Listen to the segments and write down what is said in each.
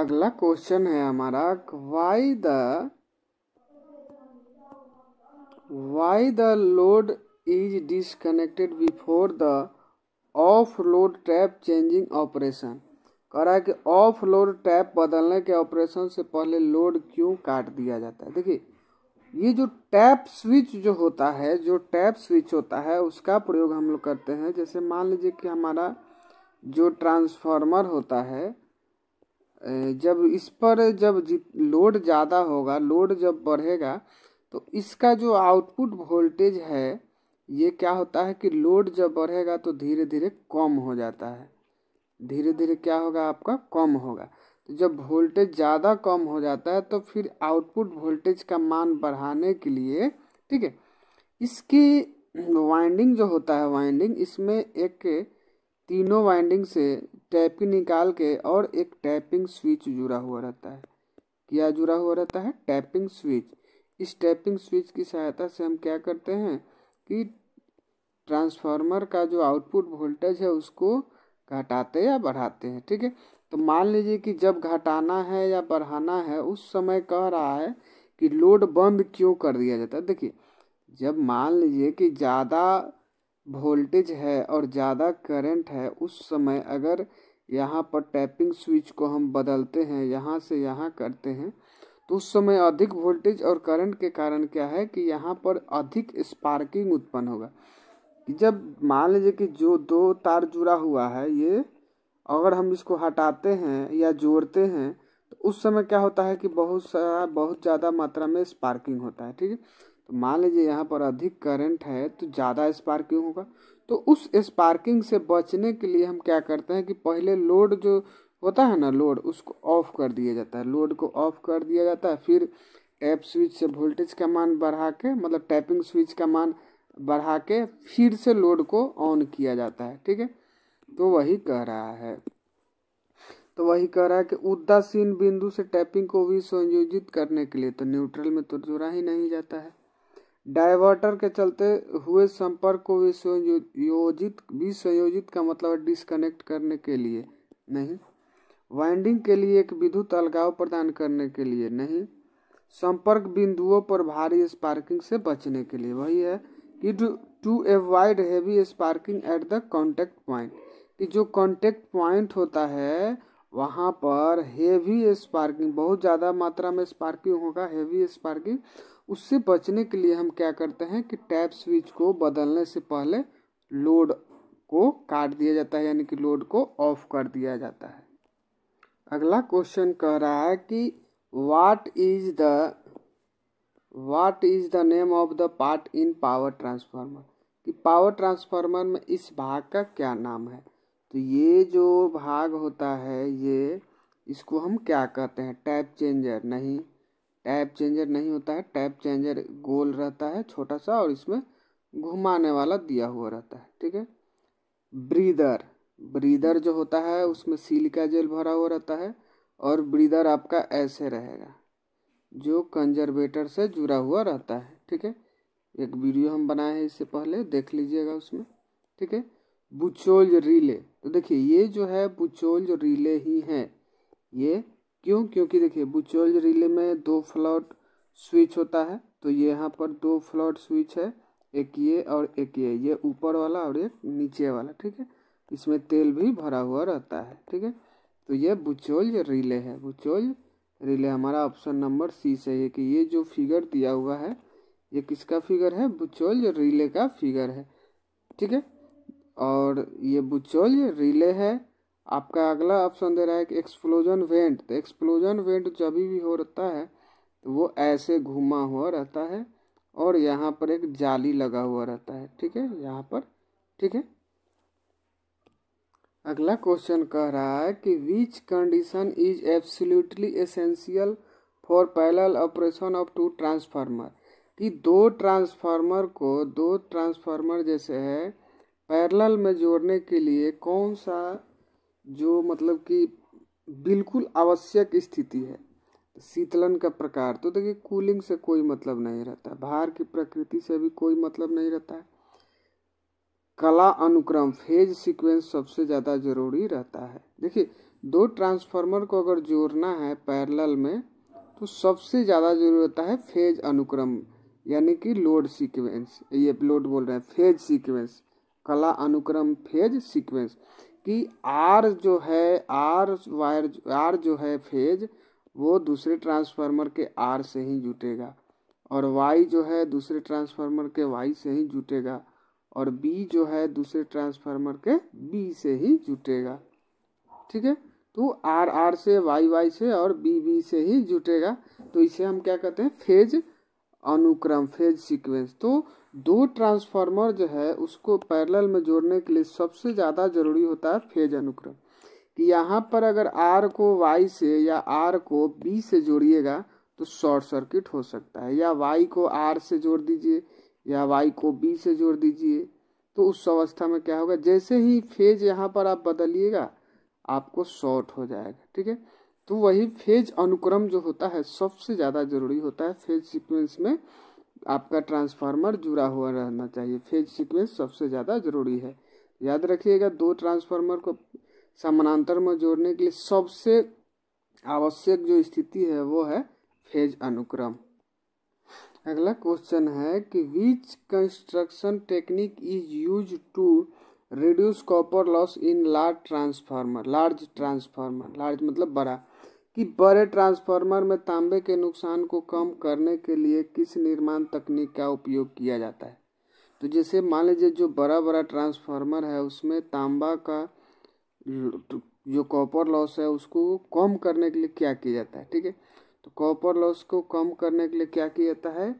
अगला क्वेश्चन है हमारा why the why the load is disconnected before the off load tap changing operation कह रहा है कि ऑफ लोड टैप बदलने के ऑपरेशन से पहले लोड क्यों काट दिया जाता है देखिए ये जो टैप स्विच जो होता है जो टैप स्विच होता है उसका प्रयोग हम लोग करते हैं जैसे मान लीजिए कि हमारा जो ट्रांसफार्मर होता है जब इस पर जब लोड ज़्यादा होगा लोड जब बढ़ेगा तो इसका जो आउटपुट वोल्टेज है ये क्या होता है कि लोड जब बढ़ेगा तो धीरे धीरे कम हो जाता है धीरे धीरे क्या होगा आपका कम होगा तो जब वोल्टेज ज़्यादा कम हो जाता है तो फिर आउटपुट वोल्टेज का मान बढ़ाने के लिए ठीक है इसकी वाइंडिंग जो होता है वाइंडिंग इसमें एक तीनों वाइंडिंग से टैपिंग निकाल के और एक टैपिंग स्विच जुड़ा हुआ रहता है क्या जुड़ा हुआ रहता है टैपिंग स्विच इस टैपिंग स्विच की सहायता से हम क्या करते हैं कि ट्रांसफार्मर का जो आउटपुट वोल्टेज है उसको घटाते या बढ़ाते हैं ठीक है तो मान लीजिए कि जब घटाना है या बढ़ाना है उस समय कह रहा है कि लोड बंद क्यों कर दिया जाता है देखिए जब मान लीजिए कि ज़्यादा वोल्टेज है और ज़्यादा करंट है उस समय अगर यहाँ पर टैपिंग स्विच को हम बदलते हैं यहाँ से यहाँ करते हैं तो उस समय अधिक वोल्टेज और करंट के कारण क्या है कि यहाँ पर अधिक स्पार्किंग उत्पन्न होगा जब मान लीजिए कि जो दो तार जुड़ा हुआ है ये अगर हम इसको हटाते हैं या जोड़ते हैं तो उस समय क्या होता है कि बहुत सारा बहुत ज़्यादा मात्रा में स्पार्किंग होता है ठीक है तो मान लीजिए यहाँ पर अधिक करंट है तो ज़्यादा स्पार्किंग होगा तो उस स्पार्किंग से बचने के लिए हम क्या करते हैं कि पहले लोड जो होता है ना लोड उसको ऑफ कर दिया जाता है लोड को ऑफ कर दिया जाता है फिर ऐप स्विच से वोल्टेज का मान बढ़ा के मतलब टैपिंग स्विच का मान बढ़ा के फिर से लोड को ऑन किया जाता है ठीक है तो वही कह रहा है तो वही कह रहा है कि उदासीन बिंदु से टैपिंग को भी संयोजित करने के लिए तो न्यूट्रल में तो जुड़ा ही नहीं जाता है डायवर्टर के चलते हुए संपर्क को विसंयोजित विसंयोजित का मतलब है डिस्कनेक्ट करने के लिए नहीं वाइंडिंग के लिए एक विद्युत अलगाव प्रदान करने के लिए नहीं संपर्क बिंदुओं पर भारी स्पार्किंग से बचने के लिए वही है कि to avoid heavy sparking at the contact point कि जो कॉन्टेक्ट पॉइंट होता है वहाँ पर हेवी स्पार्किंग बहुत ज़्यादा मात्रा में स्पार्किंग होगा हेवी स्पार्किंग उससे बचने के लिए हम क्या करते हैं कि टैप स्विच को बदलने से पहले लोड को काट दिया जाता है यानी कि लोड को ऑफ कर दिया जाता है अगला क्वेश्चन कह रहा है कि what is the what is the name of the part in power transformer कि पावर ट्रांसफार्मर में इस भाग का क्या नाम है तो ये जो भाग होता है ये इसको हम क्या कहते हैं टैप चेंजर नहीं टैप चेंजर नहीं होता है टैप चेंजर गोल रहता है छोटा सा और इसमें घुमाने वाला दिया हुआ रहता है ठीक है ब्रीदर ब्रीदर जो होता है उसमें सील का जेल भरा हुआ रहता है और ब्रीदर आपका ऐसे रहेगा जो कंजर्वेटर से जुड़ा हुआ रहता है ठीक है एक वीडियो हम बनाए हैं इससे पहले देख लीजिएगा उसमें ठीक है बुचोल रिले तो देखिए ये जो है बुचोल रिले ही है ये क्यों क्योंकि देखिए बुचोल रिले में दो फ्लॉट स्विच होता है तो ये यहाँ पर दो फ्लॉट स्विच है एक ये और एक ये ये ऊपर वाला और एक नीचे वाला ठीक है इसमें तेल भी भरा हुआ रहता है ठीक है तो ये बुचोल रिले है बुचोल रिले हमारा ऑप्शन नंबर सी से है कि ये जो फिगर दिया हुआ है ये किसका फिगर है बुचोल रिले का फिगर है ठीक है और ये बुचोल रिले है आपका अगला ऑप्शन दे रहा है कि एक्सप्लोजन वेंट तो एक्सप्लोजन वेंट जब भी हो रहता है तो वो ऐसे घुमा हुआ रहता है और यहाँ पर एक जाली लगा हुआ रहता है ठीक है यहाँ पर ठीक है अगला क्वेश्चन कह रहा है कि which condition is absolutely essential for parallel operation of two transformer कि दो ट्रांसफार्मर को दो ट्रांसफार्मर जैसे है पैरल में जोड़ने के लिए कौन सा जो मतलब कि बिल्कुल आवश्यक स्थिति है शीतलन का प्रकार तो देखिए कूलिंग से कोई मतलब नहीं रहता बाहर की प्रकृति से भी कोई मतलब नहीं रहता है कला अनुक्रम फेज सीक्वेंस सबसे ज़्यादा जरूरी रहता है देखिए दो ट्रांसफार्मर को अगर जोड़ना है पैरेलल में तो सबसे ज़्यादा जरूरी होता है फेज अनुक्रम यानी कि लोड सीक्वेंस ये लोड बोल रहे हैं फेज सीक्वेंस कला अनुक्रम फेज सीक्वेंस कि आर जो है आर वायर आर जो है फेज वो दूसरे ट्रांसफार्मर के आर से ही जुटेगा और वाई जो है दूसरे ट्रांसफार्मर के वाई से ही जुटेगा और बी जो है दूसरे ट्रांसफार्मर के बी से ही जुटेगा ठीक है तो आर आर से वाई वाई से और बी बी से ही जुटेगा तो इसे हम क्या कहते हैं फेज अनुक्रम फेज सीक्वेंस तो दो ट्रांसफार्मर जो है उसको पैरेलल में जोड़ने के लिए सबसे ज़्यादा जरूरी होता है फेज अनुक्रम कि यहाँ पर अगर आर को वाई से या आर को बी से जोड़िएगा तो शॉर्ट सर्किट हो सकता है या वाई को आर से जोड़ दीजिए या वाई को बी से जोड़ दीजिए तो उस अवस्था में क्या होगा जैसे ही फेज यहाँ पर आप बदलिएगा आपको शॉर्ट हो जाएगा ठीक है तो वही फेज अनुक्रम जो होता है सबसे ज़्यादा जरूरी होता है फेज सीक्वेंस में आपका ट्रांसफार्मर जुड़ा हुआ रहना चाहिए फेज सीक्वेंस सबसे ज़्यादा जरूरी है याद रखिएगा दो ट्रांसफार्मर को समानांतर में जोड़ने के लिए सबसे आवश्यक जो स्थिति है वो है फेज अनुक्रम अगला क्वेश्चन है कि which construction technique is use to reduce copper loss in large transformer large transformer large मतलब बड़ा कि बड़े ट्रांसफार्मर में तांबे के नुकसान को कम करने के लिए किस निर्माण तकनीक का उपयोग किया जाता है तो जैसे मान लीजिए जो बड़ा बड़ा ट्रांसफार्मर है उसमें तांबा का जो कॉपर लॉस है उसको कम करने के लिए क्या किया जाता है ठीक है तो कॉपर लॉस को कम करने के लिए क्या किया जाता है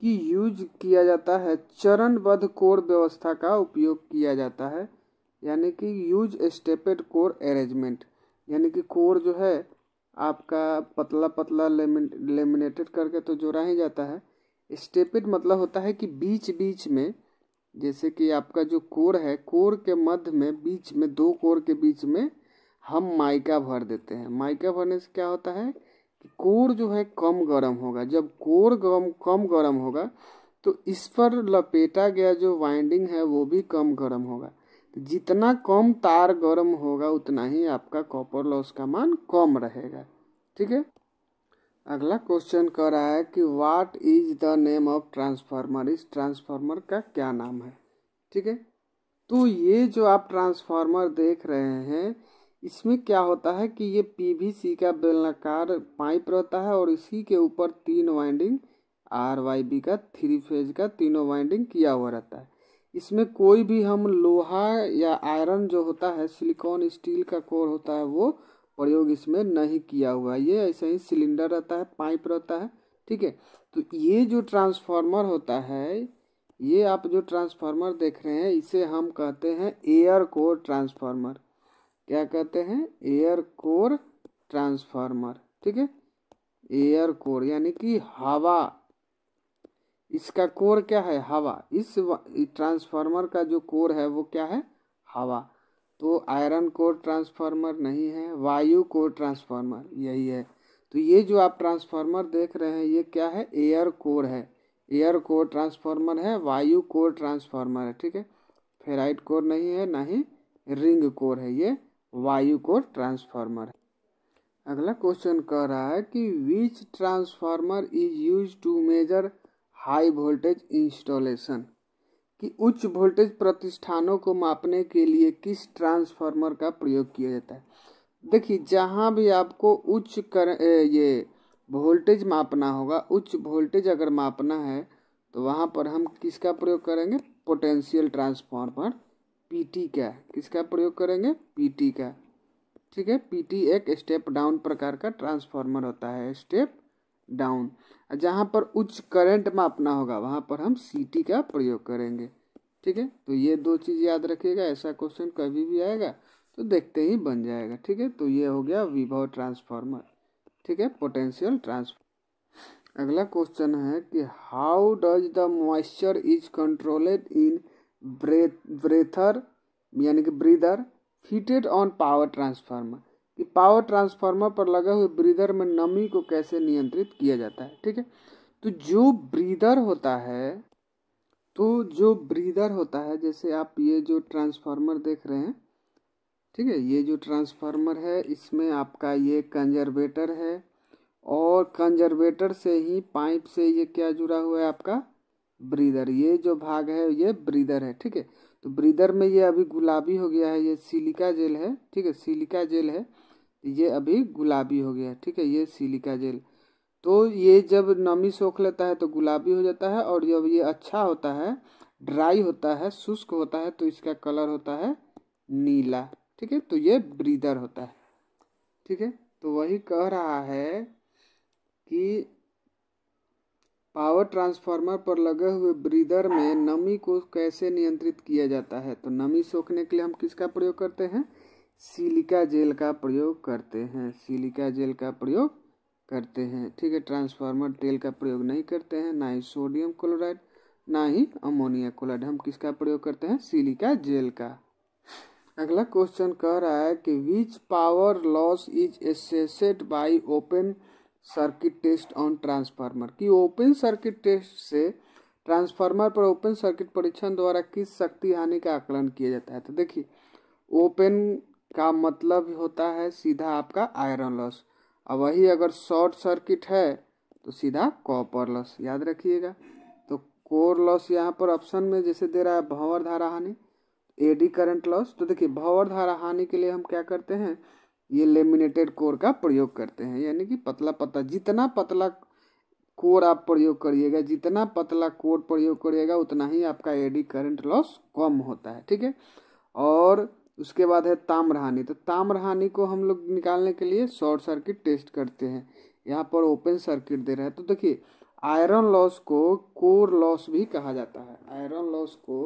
कि यूज किया जाता है चरणबद्ध कोर व्यवस्था का उपयोग किया जाता है यानी कि यूज स्टेपेड कोर अरेंजमेंट यानी कि कोर जो है आपका पतला पतला लेमिन, लेमिनेटेड करके तो जोड़ा ही जाता है स्टेपिड मतलब होता है कि बीच बीच में जैसे कि आपका जो कोर है कोर के मध्य में बीच में दो कोर के बीच में हम माइका भर देते हैं माइका भरने से क्या होता है कि कोर जो है कम गर्म होगा जब कोर गर्म कम गर्म होगा तो इस पर लपेटा गया जो वाइंडिंग है वो भी कम गर्म होगा जितना कम तार गर्म होगा उतना ही आपका कॉपर लॉस का मान कम रहेगा ठीक है अगला क्वेश्चन कह रहा है कि what is the name of transformer इस ट्रांसफार्मर का क्या नाम है ठीक है तो ये जो आप ट्रांसफार्मर देख रहे हैं इसमें क्या होता है कि ये पीवीसी का बेलनाकार पाइप रहता है और इसी के ऊपर तीन वाइंडिंग आर वाई बी का थ्री फेज का तीनों वाइंडिंग किया हुआ रहता है इसमें कोई भी हम लोहा या आयरन जो होता है सिलिकॉन स्टील का कोर होता है वो प्रयोग इसमें नहीं किया हुआ ये ऐसे ही सिलेंडर रहता है पाइप रहता है ठीक है तो ये जो ट्रांसफार्मर होता है ये आप जो ट्रांसफार्मर देख रहे हैं इसे हम कहते हैं एयर कोर ट्रांसफार्मर क्या कहते हैं एयर कोर ट्रांसफार्मर ठीक है एयर कोर यानी कि हवा इसका कोर क्या है हवा इस ट्रांसफार्मर का जो कोर है वो क्या है हवा तो आयरन कोर ट्रांसफार्मर नहीं है वायु कोर ट्रांसफार्मर यही है तो ये जो आप ट्रांसफार्मर देख रहे हैं ये क्या है एयर कोर है एयर कोर ट्रांसफार्मर है वायु कोर ट्रांसफार्मर है ठीक है फेराइट कोर नहीं है ना ही रिंग कोर है ये वायु कोर ट्रांसफार्मर है अगला क्वेश्चन कह रहा है कि which transformer is use to measure high voltage installation कि उच्च वोल्टेज प्रतिष्ठानों को मापने के लिए किस ट्रांसफार्मर का प्रयोग किया जाता है देखिए जहाँ भी आपको उच्च कर ये वोल्टेज मापना होगा उच्च वोल्टेज अगर मापना है तो वहाँ पर हम किसका प्रयोग करेंगे पोटेंशियल ट्रांसफार्मर पीटी का किसका प्रयोग करेंगे पीटी का ठीक है पीटी एक स्टेप डाउन प्रकार का ट्रांसफार्मर होता है स्टेप डाउन जहाँ पर उच्च करंट मापना होगा वहाँ पर हम सी का प्रयोग करेंगे ठीक है तो ये दो चीज़ याद रखिएगा ऐसा क्वेश्चन कभी भी आएगा तो देखते ही बन जाएगा ठीक है तो ये हो गया विभव ट्रांसफार्मर ठीक है पोटेंशियल ट्रांसफार्मर अगला क्वेश्चन है कि how does the moisture is controlled in breather यानी कि breather fitted on power transformer कि पावर ट्रांसफार्मर पर लगे हुए ब्रीदर में नमी को कैसे नियंत्रित किया जाता है ठीक है तो जो ब्रीदर होता है तो जो ब्रीदर होता है जैसे आप ये जो ट्रांसफार्मर देख रहे हैं ठीक है ये जो ट्रांसफार्मर है इसमें आपका ये कंजर्वेटर है और कंजर्वेटर से ही पाइप से ये क्या जुड़ा हुआ है आपका ब्रीदर ये जो भाग है ये ब्रीदर है ठीक है तो ब्रीदर में ये अभी गुलाबी हो गया है ये सिलिका जेल है ठीक है सिलिका जेल है ये अभी गुलाबी हो गया ठीक है ये सिलिका जेल तो ये जब नमी सोख लेता है तो गुलाबी हो जाता है और जब ये अच्छा होता है ड्राई होता है शुष्क होता है तो इसका कलर होता है नीला ठीक है तो ये ब्रीदर होता है ठीक है तो वही कह रहा है कि पावर ट्रांसफार्मर पर लगे हुए ब्रीदर में नमी को कैसे नियंत्रित किया जाता है तो नमी सोखने के लिए हम किसका प्रयोग करते हैं सिलिका जेल का प्रयोग करते हैं सिलिका जेल का प्रयोग करते हैं ठीक है ट्रांसफार्मर तेल का प्रयोग नहीं करते हैं ना ही सोडियम क्लोराइड ना ही अमोनिया क्लोराइड हम किसका प्रयोग करते हैं सिलिका जेल का अगला क्वेश्चन कह रहा है कि which power loss is assessed by open circuit test on transformer कि ओपन सर्किट टेस्ट से ट्रांसफार्मर पर ओपन सर्किट परीक्षण द्वारा किस शक्ति हानि का आकलन किया जाता है तो देखिए ओपन का मतलब होता है सीधा आपका आयरन लॉस और वही अगर शॉर्ट सर्किट है तो सीधा कॉपर लॉस याद रखिएगा तो कोर लॉस यहाँ पर ऑप्शन में जैसे दे रहा है भंवर धारा हानि एडी करंट लॉस तो देखिए भंवर धारा हानि के लिए हम क्या करते हैं ये लेमिनेटेड कोर का प्रयोग करते हैं यानी कि पतला पतला जितना पतला कोर आप प्रयोग करिएगा जितना पतला कोर प्रयोग करिएगा उतना ही आपका एडी करंट लॉस कम होता है ठीक है और उसके बाद है ताम्रहानी तो ताम्रहानी को हम लोग निकालने के लिए शॉर्ट सर्किट टेस्ट करते हैं यहाँ पर ओपन सर्किट दे रहा है तो देखिए आयरन लॉस को कोर लॉस भी कहा जाता है आयरन लॉस को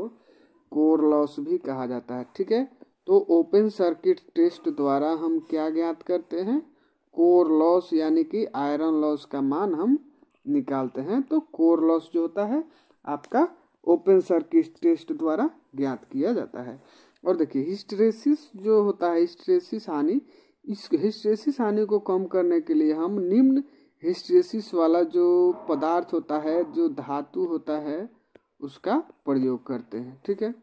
कोर लॉस भी कहा जाता है ठीक है तो ओपन सर्किट टेस्ट द्वारा हम क्या ज्ञात करते हैं कोर लॉस यानी कि आयरन लॉस का मान हम निकालते हैं तो कोर लॉस जो होता है आपका ओपन सर्किट टेस्ट द्वारा ज्ञात किया जाता है और देखिए हिस्ट्रेसिस जो होता है हिस्ट्रेसिस हानि इस हिस्ट्रेसिस हानि को कम करने के लिए हम निम्न हिस्ट्रेसिस वाला जो पदार्थ होता है जो धातु होता है उसका प्रयोग करते हैं ठीक है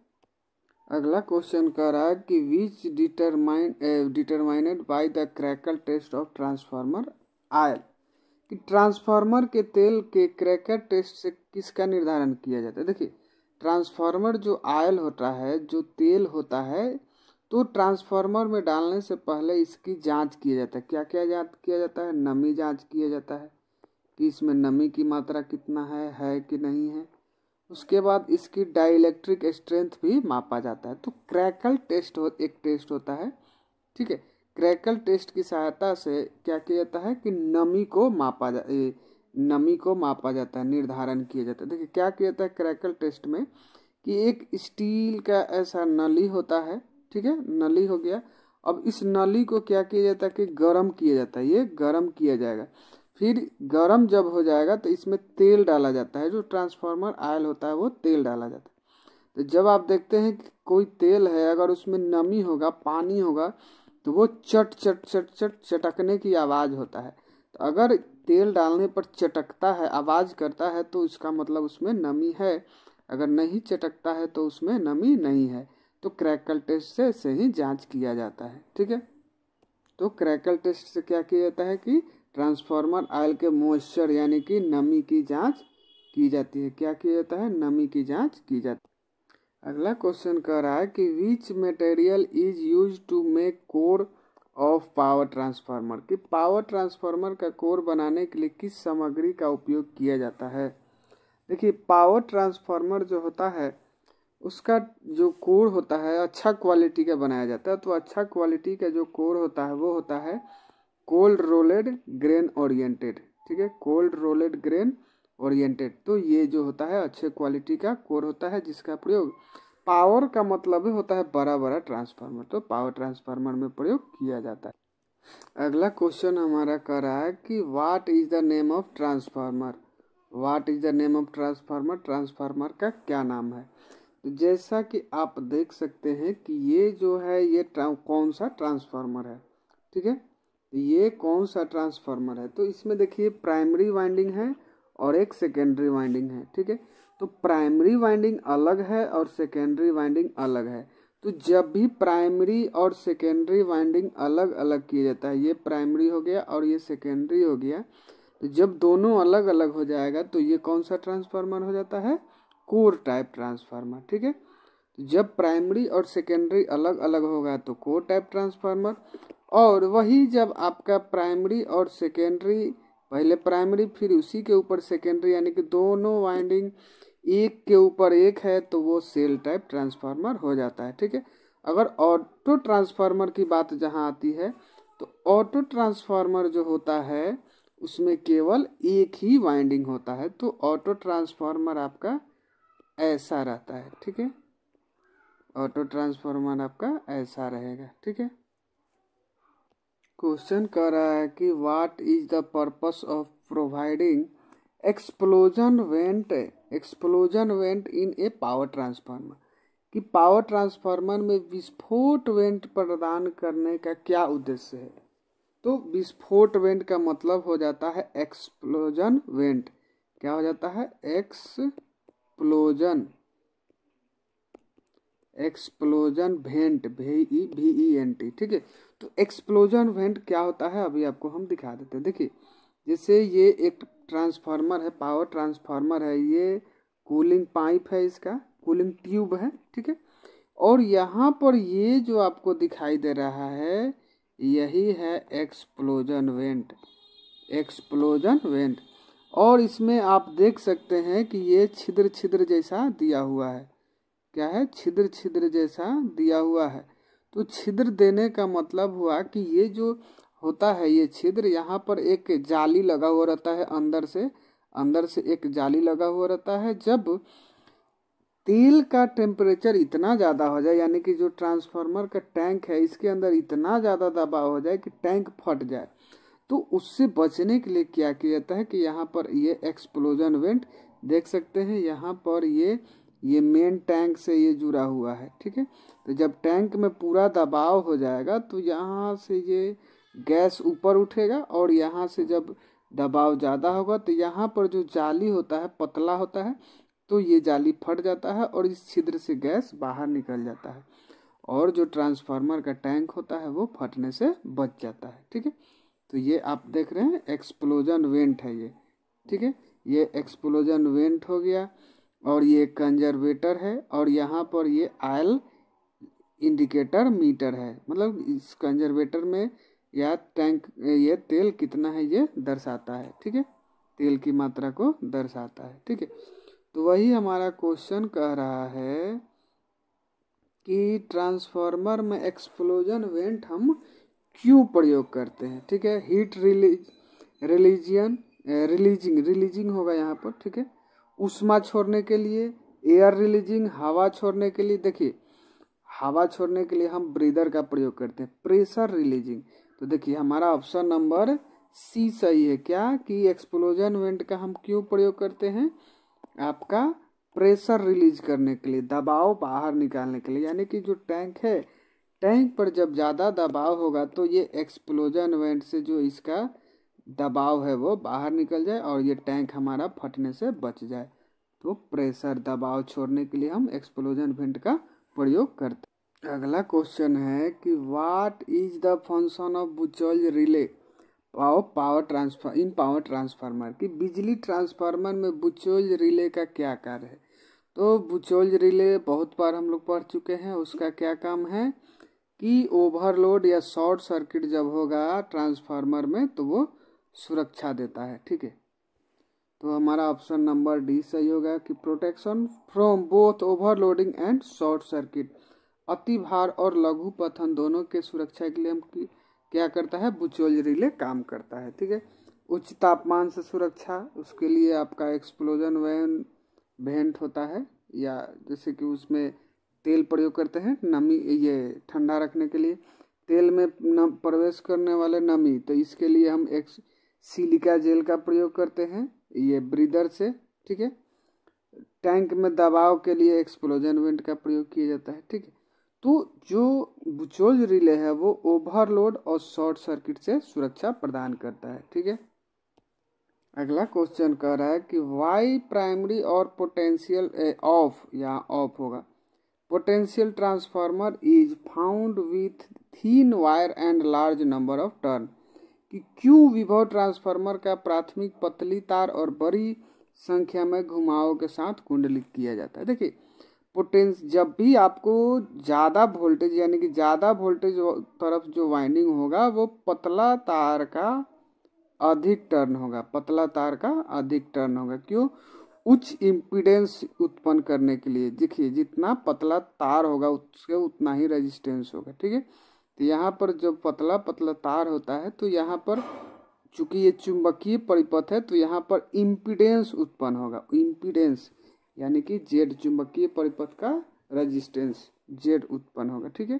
अगला क्वेश्चन कह रहा है कि which determine determined by the crackle test of transformer oil कि ट्रांसफार्मर के तेल के क्रैकर टेस्ट से किसका निर्धारण किया जाता है देखिए ट्रांसफार्मर जो आयल होता है जो तेल होता है तो ट्रांसफार्मर में डालने से पहले इसकी जांच किया जाता है क्या क्या जांच किया जाता है नमी जांच किया जाता है कि इसमें नमी की मात्रा कितना है है कि नहीं है उसके बाद इसकी डाइलेक्ट्रिक स्ट्रेंथ भी मापा जाता है तो क्रैकल टेस्ट हो एक टेस्ट होता है ठीक है क्रैकल टेस्ट की सहायता से क्या किया जाता है कि नमी को मापा जा ए, नमी को मापा जाता है निर्धारण किया जाता है देखिए क्या किया जाता है क्रैकल टेस्ट में कि एक स्टील का ऐसा नली होता है ठीक है नली हो गया अब इस नली को क्या किया जाता है कि गर्म किया जाता है ये गर्म किया जाएगा फिर गर्म जब हो जाएगा तो इसमें तेल डाला जाता है जो ट्रांसफार्मर आयल होता है वो तेल डाला जाता है तो जब आप देखते हैं कि कोई तेल है अगर उसमें नमी होगा पानी होगा तो वो चट चट चट चट चटकने की आवाज़ होता है तो अगर तेल डालने पर चटकता है आवाज़ करता है तो इसका मतलब उसमें नमी है अगर नहीं चटकता है तो उसमें नमी नहीं है तो क्रैकल टेस्ट से से ही जांच किया जाता है ठीक है तो क्रैकल टेस्ट से क्या किया जाता है कि ट्रांसफार्मर ऑयल के मॉइस्चर यानी कि नमी की जांच की जाती है क्या किया जाता है नमी की जांच की जाती है अगला क्वेश्चन कह रहा है कि which material is use to make core of power transformer कि पावर ट्रांसफार्मर का कोर बनाने के लिए किस सामग्री का उपयोग किया जाता है देखिए पावर ट्रांसफार्मर जो होता है उसका जो कोर होता है अच्छा क्वालिटी का बनाया जाता है तो अच्छा क्वालिटी का जो कोर होता है वो होता है कोल्ड रोलेड ग्रेन ओरिएंटेड ठीक है कोल्ड रोलेड ग्रेन ओरिएंटेड तो ये जो होता है अच्छे क्वालिटी का कोर होता है जिसका प्रयोग पावर का मतलब होता है बड़ा बड़ा ट्रांसफार्मर तो पावर ट्रांसफार्मर में प्रयोग किया जाता है अगला क्वेश्चन हमारा कर रहा है कि what is the name of transformer what is the name of transformer transformer का क्या नाम है तो जैसा कि आप देख सकते हैं कि ये जो है ये कौन सा ट्रांसफार्मर है ठीक है तो ये कौन सा ट्रांसफार्मर है तो इसमें देखिए प्राइमरी वाइंडिंग है और एक सेकेंडरी वाइंडिंग है ठीक है तो प्राइमरी वाइंडिंग अलग है और सेकेंडरी वाइंडिंग अलग है तो जब भी प्राइमरी और सेकेंडरी वाइंडिंग अलग अलग किया जाता है ये प्राइमरी हो गया और ये सेकेंडरी हो गया तो जब दोनों अलग अलग हो जाएगा तो ये कौन सा ट्रांसफार्मर हो जाता है कोर टाइप ट्रांसफार्मर ठीक है तो जब प्राइमरी और सेकेंडरी अलग अलग होगा तो कोर टाइप ट्रांसफार्मर और वही जब आपका प्राइमरी और सेकेंडरी पहले प्राइमरी फिर उसी के ऊपर सेकेंडरी यानी कि दोनों वाइंडिंग एक के ऊपर एक है तो वो सेल टाइप ट्रांसफार्मर हो जाता है ठीक है अगर ऑटो ट्रांसफार्मर की बात जहाँ आती है तो ऑटो ट्रांसफार्मर जो होता है उसमें केवल एक ही वाइंडिंग होता है तो ऑटो ट्रांसफार्मर आपका ऐसा रहता है ठीक है ऑटो ट्रांसफार्मर आपका ऐसा रहेगा ठीक है क्वेश्चन कह रहा है कि what is the purpose of providing explosion vent explosion vent in a power transformer कि पावर ट्रांसफार्मर में विस्फोट वेंट प्रदान करने का क्या उद्देश्य है तो विस्फोट वेंट का मतलब हो जाता है एक्सप्लोजन वेंट क्या हो जाता है एक्सप्लोजन एक्सप्लोजन वेंट भी ई एन टी ठीक है तो एक्सप्लोजन वेंट क्या होता है अभी आपको हम दिखा देते हैं देखिए जैसे ये एक ट्रांसफार्मर है पावर ट्रांसफार्मर है ये कूलिंग पाइप है इसका कूलिंग ट्यूब है ठीक है और यहाँ पर ये जो आपको दिखाई दे रहा है यही है एक्सप्लोजन वेंट एक्सप्लोजन वेंट और इसमें आप देख सकते हैं कि ये छिद्र छिद्र जैसा दिया हुआ है क्या है छिद्र छिद्र जैसा दिया हुआ है तो छिद्र देने का मतलब हुआ कि ये जो होता है ये छिद्र यहाँ पर एक जाली लगा हुआ रहता है अंदर से अंदर से एक जाली लगा हुआ रहता है जब तेल का टेम्परेचर इतना ज़्यादा हो जाए यानी कि जो ट्रांसफार्मर का टैंक है इसके अंदर इतना ज़्यादा दबाव हो जाए कि टैंक फट जाए तो उससे बचने के लिए क्या किया जाता है कि यहाँ पर ये एक्सप्लोजन वेंट देख सकते हैं यहाँ पर ये ये मेन टैंक से ये जुड़ा हुआ है ठीक है तो जब टैंक में पूरा दबाव हो जाएगा तो यहाँ से ये गैस ऊपर उठेगा और यहाँ से जब दबाव ज़्यादा होगा तो यहाँ पर जो जाली होता है पतला होता है तो ये जाली फट जाता है और इस छिद्र से गैस बाहर निकल जाता है और जो ट्रांसफार्मर का टैंक होता है वो फटने से बच जाता है ठीक है तो ये आप देख रहे हैं एक्सप्लोजन वेंट है ये ठीक है ये एक्सप्लोजन वेंट हो गया और ये कंजर्वेटर है और यहाँ पर ये आयल इंडिकेटर मीटर है मतलब इस कंजर्वेटर में या टैंक ये तेल कितना है ये दर्शाता है ठीक है तेल की मात्रा को दर्शाता है ठीक है तो वही हमारा क्वेश्चन कह रहा है कि ट्रांसफार्मर में एक्सप्लोजन वेंट हम क्यों प्रयोग करते हैं ठीक है heat release religion releasing releasing होगा यहाँ पर ठीक है उष्मा छोड़ने के लिए एयर रिलीजिंग हवा छोड़ने के लिए देखिए हवा छोड़ने के लिए हम ब्रीदर का प्रयोग करते हैं प्रेशर रिलीजिंग तो देखिए हमारा ऑप्शन नंबर सी सही है क्या कि एक्सप्लोजन वेंट का हम क्यों प्रयोग करते हैं आपका प्रेशर रिलीज करने के लिए दबाव बाहर निकालने के लिए यानी कि जो टैंक है टैंक पर जब ज़्यादा दबाव होगा तो ये एक्सप्लोजन वेंट से जो इसका दबाव है वो बाहर निकल जाए और ये टैंक हमारा फटने से बच जाए तो प्रेशर दबाव छोड़ने के लिए हम एक्सप्लोजन वेंट का प्रयोग करते अगला क्वेश्चन है कि what is the function of buchholz relay of power transfer in power transformer कि बिजली ट्रांसफार्मर में बुचोल रिले का क्या कार्य है तो बुचोल रिले बहुत बार हम लोग पढ़ चुके हैं उसका क्या काम है कि ओवरलोड या शॉर्ट सर्किट जब होगा ट्रांसफार्मर में तो वो सुरक्षा देता है ठीक है तो हमारा ऑप्शन नंबर डी सही होगा कि protection from both overloading and short circuit अति भार और लघु पथन दोनों के सुरक्षा के लिए हम क्या करता है बुचोल रिले काम करता है ठीक है उच्च तापमान से सुरक्षा उसके लिए आपका एक्सप्लोजन वैन वेंट होता है या जैसे कि उसमें तेल प्रयोग करते हैं नमी ये ठंडा रखने के लिए तेल में प्रवेश करने वाले नमी तो इसके लिए हम एक सिलिका जेल का प्रयोग करते हैं ये ब्रीदर से ठीक है टैंक में दबाव के लिए एक्सप्लोजन वेंट का प्रयोग किया जाता है ठीक है तो जो बुचोल रिले है वो ओवरलोड और शॉर्ट सर्किट से सुरक्षा प्रदान करता है ठीक है अगला क्वेश्चन कह रहा है कि वाई प्राइमरी और पोटेंशियल ऑफ या ऑफ होगा potential transformer is found with thin wire and large number of turn कि क्यों विभव ट्रांसफार्मर का प्राथमिक पतली तार और बड़ी संख्या में घुमावों के साथ कुंडलित किया जाता है देखिए पोटेंस जब भी आपको ज़्यादा वोल्टेज यानी कि ज़्यादा वोल्टेज तरफ जो वाइंडिंग होगा वो पतला तार का अधिक टर्न होगा पतला तार का अधिक टर्न होगा क्यों उच्च इम्पीडेंस उत्पन्न करने के लिए देखिए जितना पतला तार होगा उसके उतना ही रेजिस्टेंस होगा ठीक है तो यहाँ पर जब पतला पतला तार होता है तो यहाँ पर चूंकि ये चुंबकीय परिपथ है तो यहाँ पर इम्पीडेंस उत्पन्न होगा इम्पीडेंस यानी कि जेड चुंबकीय परिपथ का रेजिस्टेंस जेड उत्पन्न होगा ठीक है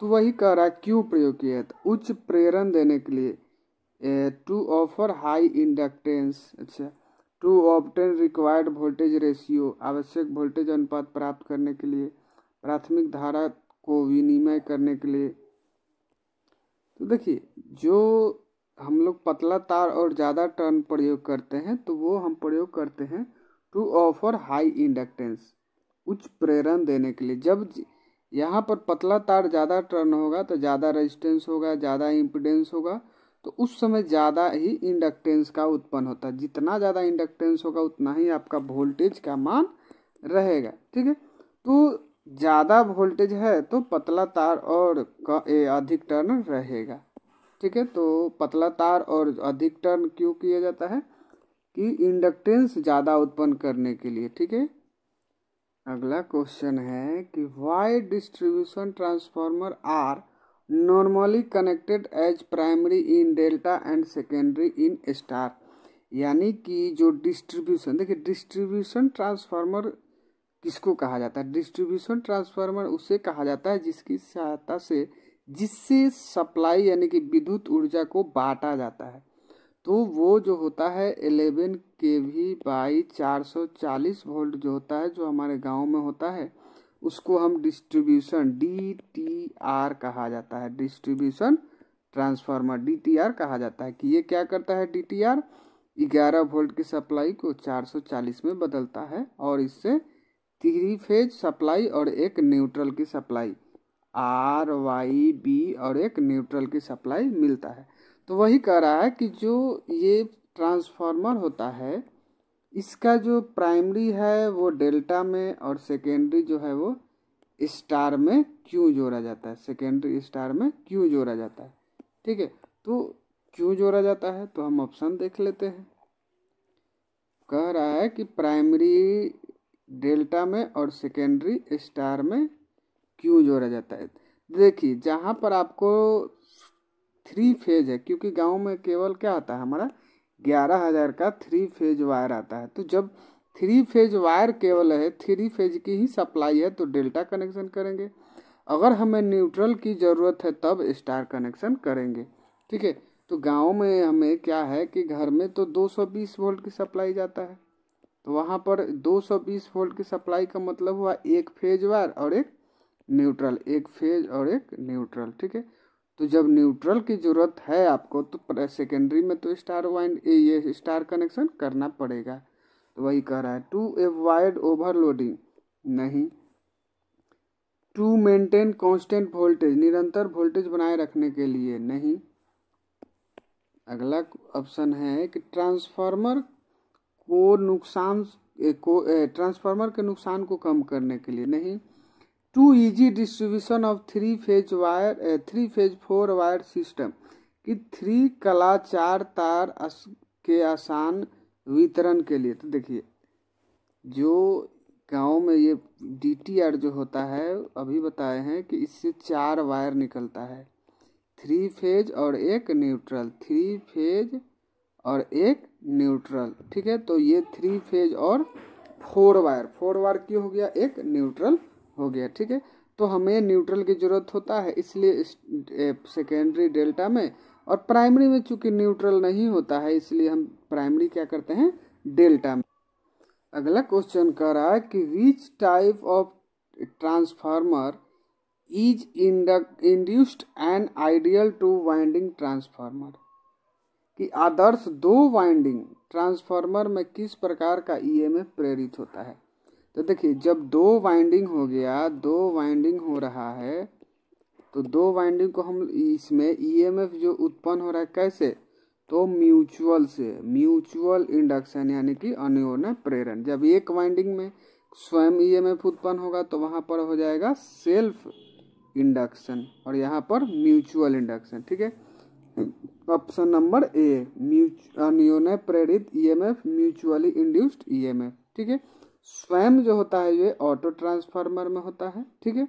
तो वही कह रहा है क्यों प्रयोग किया जाता तो उच्च प्रेरण देने के लिए टू ऑफर हाई इंडक्टेंस अच्छा to obtain required voltage ratio आवश्यक वोल्टेज अनुपात प्राप्त करने के लिए प्राथमिक धारा को विनिमय करने के लिए तो देखिए जो हम लोग पतला तार और ज़्यादा टर्न प्रयोग करते हैं तो वो हम प्रयोग करते हैं टू ऑफर हाई इंडक्टेंस उच्च प्रेरण देने के लिए जब यहाँ पर पतला तार ज़्यादा टर्न होगा तो ज़्यादा रेजिस्टेंस होगा ज़्यादा इम्पिडेंस होगा तो उस समय ज़्यादा ही इंडक्टेंस का उत्पन्न होता है जितना ज़्यादा इंडक्टेंस होगा उतना ही आपका वोल्टेज का मान रहेगा ठीक है तो ज़्यादा वोल्टेज है तो पतला तार और अधिक टर्न रहेगा ठीक है तो पतला तार और अधिक टर्न क्यों किया जाता है कि इंडक्टेंस ज़्यादा उत्पन्न करने के लिए ठीक है अगला क्वेश्चन है कि why distribution transformer are normally connected as primary in delta and secondary in star यानी कि जो डिस्ट्रीब्यूशन देखिए डिस्ट्रीब्यूशन ट्रांसफार्मर किसको कहा जाता है डिस्ट्रीब्यूशन ट्रांसफार्मर उसे कहा जाता है जिसकी सहायता से जिससे सप्लाई यानी कि विद्युत ऊर्जा को बांटा जाता है तो वो जो होता है एलेवन के वी बाई चार सौ चालीस वोल्ट जो होता है जो हमारे गांव में होता है उसको हम डिस्ट्रीब्यूशन डी टी आर कहा जाता है distribution transformer D T R कहा जाता है कि ये क्या करता है डी टी आर ग्यारह वोल्ट की सप्लाई को चार सौ चालीस में बदलता है और इससे थ्री फेज सप्लाई और एक न्यूट्रल की सप्लाई आर वाई बी और एक न्यूट्रल की सप्लाई मिलता है तो वही कह रहा है कि जो ये ट्रांसफार्मर होता है इसका जो प्राइमरी है वो डेल्टा में और सेकेंडरी जो है वो स्टार में क्यों जोड़ा जाता है सेकेंडरी स्टार में क्यों जोड़ा जाता है ठीक है तो क्यों जोड़ा जाता है तो हम ऑप्शन देख लेते हैं कह रहा है कि प्राइमरी डेल्टा में और सेकेंडरी स्टार में क्यों जोड़ा जाता है देखिए जहाँ पर आपको थ्री फेज है क्योंकि गांव में केवल क्या आता है हमारा ग्यारह हज़ार का थ्री फेज वायर आता है तो जब थ्री फेज वायर केवल है थ्री फेज की ही सप्लाई है तो डेल्टा कनेक्शन करेंगे अगर हमें न्यूट्रल की ज़रूरत है तब स्टार कनेक्शन करेंगे ठीक है तो गांव में हमें क्या है कि घर में तो 220 वोल्ट की सप्लाई जाता है तो वहाँ पर 220 वोल्ट की सप्लाई का मतलब हुआ एक फेज वायर और एक न्यूट्रल एक फेज और एक न्यूट्रल ठीक है तो जब न्यूट्रल की ज़रूरत है आपको तो सेकेंडरी में तो स्टार वाइंड ये स्टार कनेक्शन करना पड़ेगा तो वही कह रहा है टू ए वाइड ओवरलोडिंग नहीं टू मेंटेन कांस्टेंट वोल्टेज निरंतर वोल्टेज बनाए रखने के लिए नहीं अगला ऑप्शन है कि ट्रांसफार्मर को नुकसान को ट्रांसफार्मर के नुकसान को कम करने के लिए नहीं to easy distribution of three phase wire three phase four wire system कि थ्री कला चार तार अस, के आसान वितरण के लिए तो देखिए जो गांव में ये डीटीआर जो होता है अभी बताए हैं कि इससे चार वायर निकलता है थ्री फेज और एक न्यूट्रल थ्री फेज और एक न्यूट्रल ठीक है तो ये थ्री फेज और फोर वायर फोर वायर क्यों हो गया एक न्यूट्रल हो गया ठीक है तो हमें न्यूट्रल की ज़रूरत होता है इसलिए सेकेंडरी डेल्टा में और प्राइमरी में चूंकि न्यूट्रल नहीं होता है इसलिए हम प्राइमरी क्या करते हैं डेल्टा में अगला क्वेश्चन कह रहा है कि which type of transformer is induced and ideal two winding transformer कि आदर्श दो वाइंडिंग ट्रांसफार्मर में किस प्रकार का ईएमएफ प्रेरित होता है तो देखिए जब दो वाइंडिंग हो गया दो वाइंडिंग हो रहा है तो दो वाइंडिंग को हम इसमें ईएमएफ e जो उत्पन्न हो रहा है कैसे तो म्यूचुअल से म्यूचुअल इंडक्शन यानी कि अन्योन प्रेरण जब एक वाइंडिंग में स्वयं ईएमएफ e उत्पन्न होगा तो वहाँ पर हो जाएगा सेल्फ इंडक्शन और यहाँ पर म्यूचुअल इंडक्शन ठीक है ऑप्शन नंबर ए म्यूच अनियोन प्रेरित ईएमएफ म्यूचुअली इंड्यूस्ड ईएमएफ ठीक है स्वयं जो होता है ये ऑटो ट्रांसफार्मर में होता है ठीक है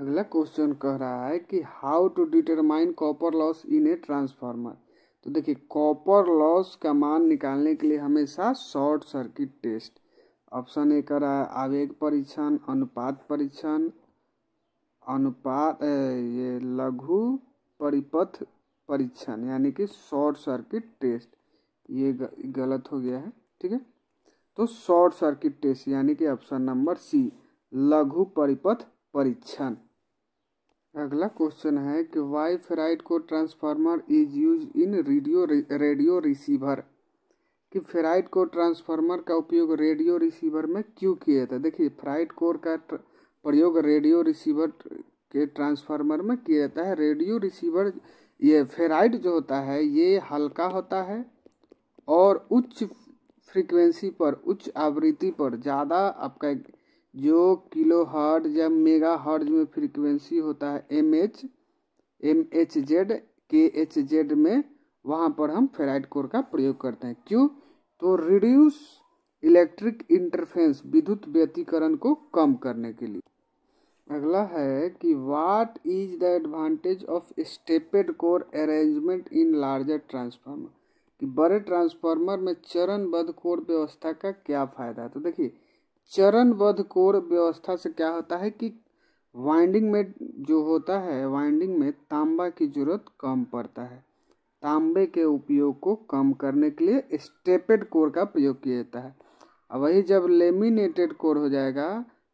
अगला क्वेश्चन कह रहा है कि how to determine copper loss in a transformer तो देखिए कॉपर लॉस का मान निकालने के लिए हमेशा short circuit test option A कर रहा है आवेग परीक्षण अनुपात परीक्षण अनुपात ये लघु परिपथ परीक्षण यानी कि शॉर्ट सर्किट टेस्ट ये गलत हो गया है ठीक है तो शॉर्ट सर्किट टेस्ट यानी कि ऑप्शन नंबर सी लघु परिपथ परीक्षण अगला क्वेश्चन है कि why ferrite core transformer is used in radio radio receiver कि फेराइट को ट्रांसफार्मर का उपयोग रेडियो रिसीवर में क्यों किया जाता है देखिए फ्राइट कोर का प्रयोग रेडियो रिसीवर के ट्रांसफार्मर में किया जाता है रेडियो रिसीवर ये फेराइट जो होता है ये हल्का होता है और उच्च फ्रीक्वेंसी पर उच्च आवृत्ति पर ज़्यादा आपका जो किलो हर्ज या मेगा हर्ज में फ्रीक्वेंसी होता है M H M H Z K H Z में वहाँ पर हम फेराइट कोर का प्रयोग करते हैं क्यों तो रिड्यूस इलेक्ट्रिक इंटरफेंस विद्युत व्यतीकरण को कम करने के लिए अगला है कि what is the advantage of stepped core arrangement in larger transformer कि बड़े ट्रांसफार्मर में चरणबद्ध कोर व्यवस्था का क्या फायदा है तो देखिए चरणबद्ध कोर व्यवस्था से क्या होता है कि वाइंडिंग में जो होता है वाइंडिंग में तांबा की जरूरत कम पड़ता है तांबे के उपयोग को कम करने के लिए स्टेपेड कोर का प्रयोग किया जाता है और वही जब लेमिनेटेड कोर हो जाएगा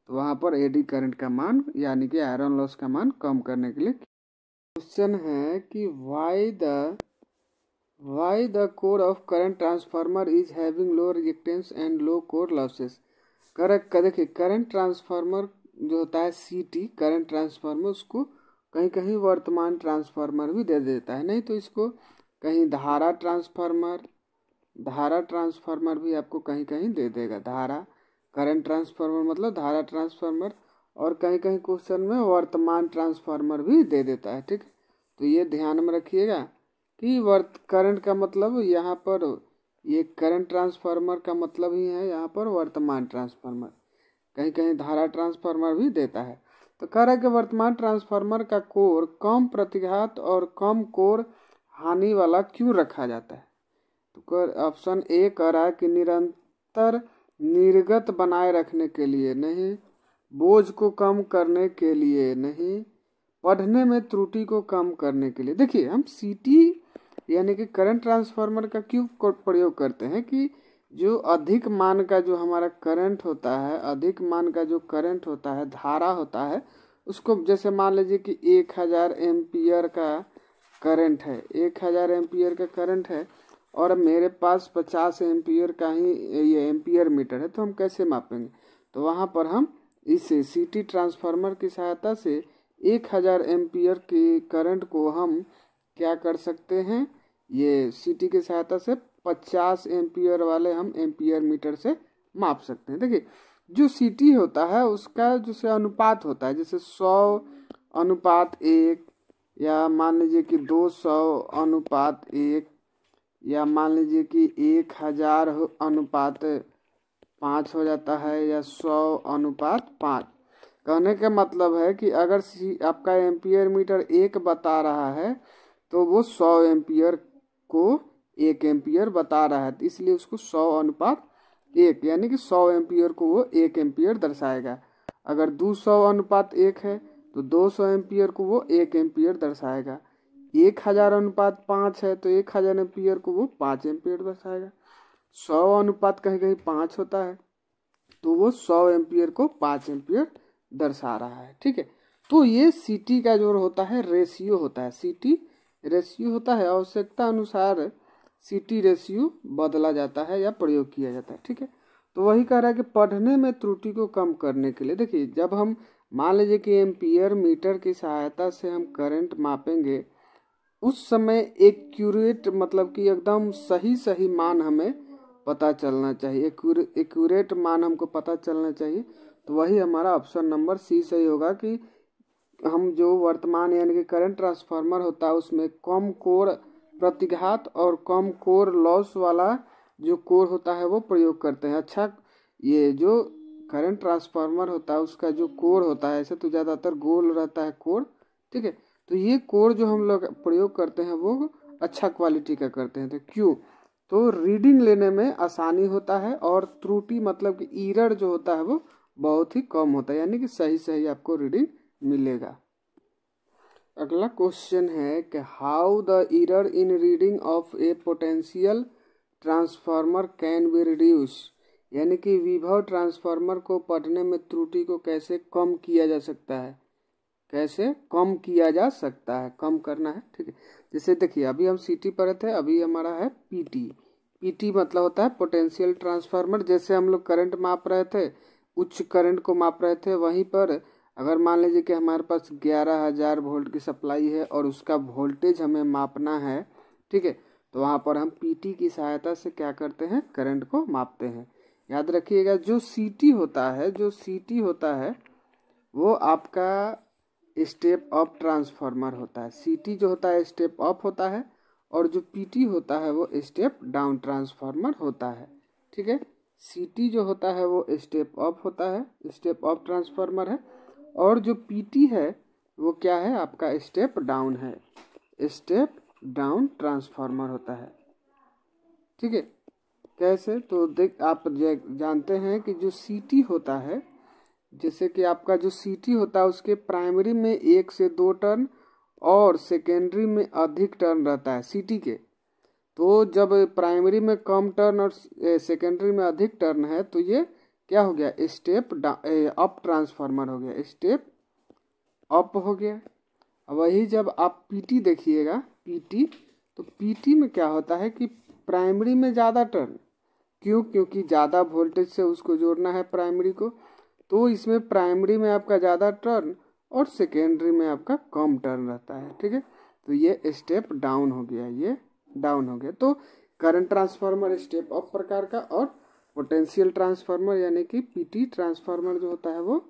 तो वहाँ पर एडी करंट का मान यानी कि आयरन लॉस का मान कम करने के लिए क्वेश्चन है कि why the Why the core of current transformer is having low reactance and low core losses? का देखिए करंट ट्रांसफार्मर जो होता है सी टी करंट ट्रांसफार्मर उसको कहीं कहीं वर्तमान ट्रांसफार्मर भी दे देता है नहीं तो इसको कहीं धारा ट्रांसफार्मर धारा ट्रांसफार्मर भी आपको कहीं कहीं दे देगा धारा करंट ट्रांसफार्मर मतलब धारा ट्रांसफार्मर और कहीं कहीं क्वेश्चन में वर्तमान ट्रांसफार्मर भी दे देता है ठीक तो ये ध्यान में रखिएगा कि वर्त करंट का मतलब यहाँ पर ये करंट ट्रांसफार्मर का मतलब ही है यहाँ पर वर्तमान ट्रांसफार्मर कहीं कहीं धारा ट्रांसफार्मर भी देता है तो कह रहा है कि वर्तमान ट्रांसफार्मर का कोर कम प्रतिघात और कम कोर हानि वाला क्यों रखा जाता है तो ऑप्शन ए कह रहा है कि निरंतर निर्गत बनाए रखने के लिए नहीं बोझ को कम करने के लिए नहीं पढ़ने में त्रुटि को कम करने के लिए देखिए हम सीटी यानी कि करंट ट्रांसफार्मर का क्यों प्रयोग करते हैं कि जो अधिक मान का जो हमारा करंट होता है अधिक मान का जो करंट होता है धारा होता है उसको जैसे मान लीजिए कि एक हज़ार एम्पियर का करंट है एक हज़ार एम्पियर का करंट है और मेरे पास पचास एम्पियर का ही ये एम्पियर मीटर है तो हम कैसे मापेंगे तो वहाँ पर हम इसे सीटी ट्रांसफार्मर की सहायता से एक हज़ार एम्पियर के करंट को हम क्या कर सकते हैं ये सीटी की सहायता से पचास एम्पियर वाले हम एम्पियर मीटर से माप सकते हैं देखिए जो सीटी होता है उसका जैसे अनुपात होता है जैसे सौ अनुपात एक या मान लीजिए कि दो सौ अनुपात एक या मान लीजिए कि एक हजार अनुपात पाँच हो जाता है या सौ अनुपात पाँच कहने का मतलब है कि अगर आपका एम्पियर मीटर एक बता रहा है तो वो सौ एम्पियर को एक एम्पियर बता रहा है इसलिए उसको सौ अनुपात एक यानी कि सौ एम्पियर को वो एक एम्पियर दर्शाएगा अगर दो सौ अनुपात एक है तो दो सौ एम्पियर को वो एक एम्पियर दर्शाएगा एक हजार अनुपात पाँच है तो एक हजार एम्पियर को वो पाँच एम्पियर दर्शाएगा सौ अनुपात कहीं कहीं पाँच होता है तो वो सौ एम्पियर को पाँच एम्पियर दर्शा रहा है ठीक है तो ये सीटी का जो होता है रेशियो होता है सीटी रेशियो होता है आवश्यकता अनुसार सीटी रेशियो बदला जाता है या प्रयोग किया जाता है ठीक है तो वही कह रहा है कि पढ़ने में त्रुटि को कम करने के लिए देखिए जब हम मान लीजिए कि एम्पियर मीटर की सहायता से हम करंट मापेंगे उस समय एक्यूरेट मतलब कि एकदम सही सही मान हमें पता चलना चाहिए एक्यूरेट मान हमको पता चलना चाहिए तो वही हमारा ऑप्शन नंबर सी सही होगा कि हम जो वर्तमान यानी कि करंट ट्रांसफार्मर होता है उसमें कम कोर प्रतिघात और कम कोर लॉस वाला जो कोर होता है वो प्रयोग करते हैं अच्छा ये जो करंट ट्रांसफार्मर होता है उसका जो कोर होता है ऐसे तो ज़्यादातर गोल रहता है कोर ठीक है तो ये कोर जो हम लोग प्रयोग करते हैं वो अच्छा क्वालिटी का करते हैं तो क्यों तो रीडिंग लेने में आसानी होता है और त्रुटि मतलब कि ईरर जो होता है वो बहुत ही कम होता है यानी कि सही सही आपको रीडिंग मिलेगा अगला क्वेश्चन है कि how the error in reading of a potential transformer can be reduce यानी कि विभव ट्रांसफार्मर को पढ़ने में त्रुटि को कैसे कम किया जा सकता है कैसे कम किया जा सकता है कम करना है ठीक है जैसे देखिए अभी हम सीटी पढ़े थे अभी हमारा है पीटी पीटी मतलब होता है पोटेंशियल ट्रांसफार्मर जैसे हम लोग करंट माप रहे थे उच्च करंट को माप रहे थे वहीं पर अगर मान लीजिए कि हमारे पास ग्यारह हज़ार वोल्ट की सप्लाई है और उसका वोल्टेज हमें मापना है ठीक है तो वहाँ पर हम पीटी की सहायता से क्या करते हैं करंट को मापते हैं याद रखिएगा जो सीटी होता है जो सीटी होता है वो आपका स्टेप अप ट्रांसफार्मर होता है सीटी जो होता है स्टेप अप होता है और जो पीटी होता है वो स्टेप डाउन ट्रांसफार्मर होता है ठीक है सी जो होता है वो स्टेप अप होता है स्टेप अप ट्रांसफार्मर है और जो पी है वो क्या है आपका स्टेप डाउन है स्टेप डाउन ट्रांसफार्मर होता है ठीक है कैसे तो देख आप जानते हैं कि जो सी होता है जैसे कि आपका जो सी होता है उसके प्राइमरी में एक से दो टर्न और सेकेंडरी में अधिक टर्न रहता है सी के तो जब प्राइमरी में कम टर्न और सेकेंडरी में अधिक टर्न है तो ये क्या हो गया स्टेप अप ट्रांसफार्मर हो गया स्टेप अप हो गया वही जब आप पीटी देखिएगा पीटी तो पीटी में क्या होता है कि प्राइमरी में ज़्यादा टर्न क्यों क्योंकि ज़्यादा वोल्टेज से उसको जोड़ना है प्राइमरी को तो इसमें प्राइमरी में आपका ज़्यादा टर्न और सेकेंडरी में आपका कम टर्न रहता है ठीक है तो ये स्टेप डाउन हो गया ये डाउन हो गया तो करंट ट्रांसफार्मर स्टेप अप प्रकार का और पोटेंशियल ट्रांसफार्मर यानी कि पीटी ट्रांसफार्मर जो होता है वो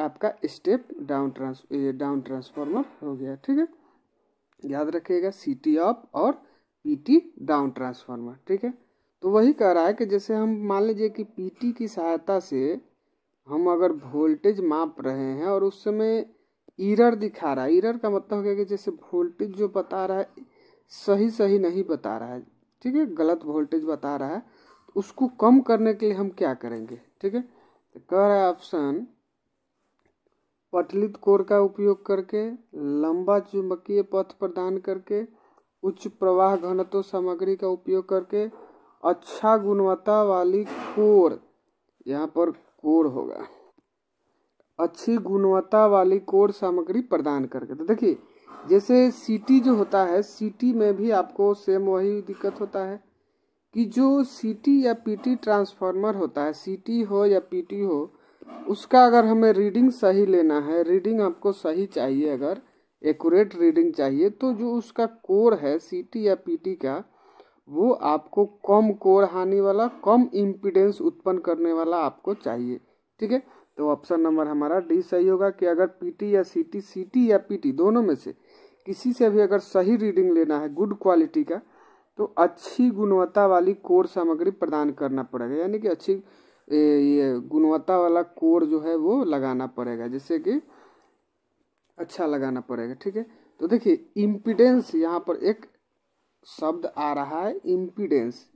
आपका स्टेप डाउन ट्रांस ये डाउन ट्रांसफार्मर हो गया ठीक है याद रखिएगा सी टी अप और पीटी डाउन ट्रांसफार्मर ठीक है तो वही कह रहा है कि जैसे हम मान लीजिए कि पीटी की सहायता से हम अगर वोल्टेज माप रहे हैं और उस समय ईरर दिखा रहा है ईरर का मतलब हो गया कि जैसे वोल्टेज जो बता रहा है सही सही नहीं बता रहा है ठीक है गलत वोल्टेज बता रहा है तो उसको कम करने के लिए हम क्या करेंगे ठीक है तो कह रहा है ऑप्शन पटलित कोर का उपयोग करके लंबा चुंबकीय पथ प्रदान करके उच्च प्रवाह घनत्व सामग्री का उपयोग करके अच्छा गुणवत्ता वाली कोर यहाँ पर कोर होगा अच्छी गुणवत्ता वाली कोर सामग्री प्रदान करके तो देखिए जैसे सीटी जो होता है सीटी में भी आपको सेम वही दिक्कत होता है कि जो सीटी या पीटी ट्रांसफार्मर होता है सीटी हो या पीटी हो उसका अगर हमें रीडिंग सही लेना है रीडिंग आपको सही चाहिए अगर एक्यूरेट रीडिंग चाहिए तो जो उसका कोर है सिटी या पीटी का वो आपको कम कोर हानि वाला कम इम्पिडेंस उत्पन्न करने वाला आपको चाहिए ठीक है तो ऑप्शन नंबर हमारा डी सही होगा कि अगर पीटी या सीटी सीटी या पीटी दोनों में से किसी से भी अगर सही रीडिंग लेना है गुड क्वालिटी का तो अच्छी गुणवत्ता वाली कोर सामग्री प्रदान करना पड़ेगा यानी कि अच्छी ये गुणवत्ता वाला कोर जो है वो लगाना पड़ेगा जैसे कि अच्छा लगाना पड़ेगा ठीक है तो देखिए इम्पिडेंस यहाँ पर एक शब्द आ रहा है इम्पिडेंस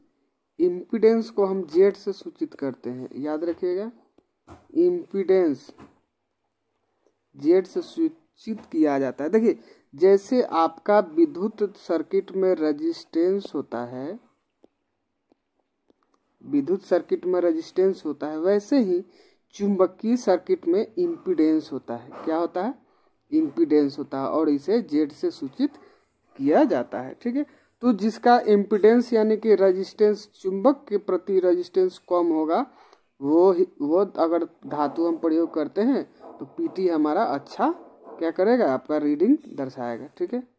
इम्पिडेंस को हम जेड से सूचित करते हैं याद रखिएगा इम्पीडेंस जेड से सूचित किया जाता है देखिए जैसे आपका विद्युत सर्किट में रेजिस्टेंस होता है विद्युत सर्किट में रेजिस्टेंस होता है वैसे ही चुंबकीय सर्किट में इम्पीडेंस होता है क्या होता है इम्पीडेंस होता है और इसे जेड से सूचित किया जाता है ठीक है तो जिसका इम्पीडेंस यानी कि रेजिस्टेंस चुंबक के प्रति रेजिस्टेंस कम होगा वो वो अगर धातु हम प्रयोग करते हैं तो पीटी हमारा अच्छा क्या करेगा आपका रीडिंग दर्शाएगा ठीक है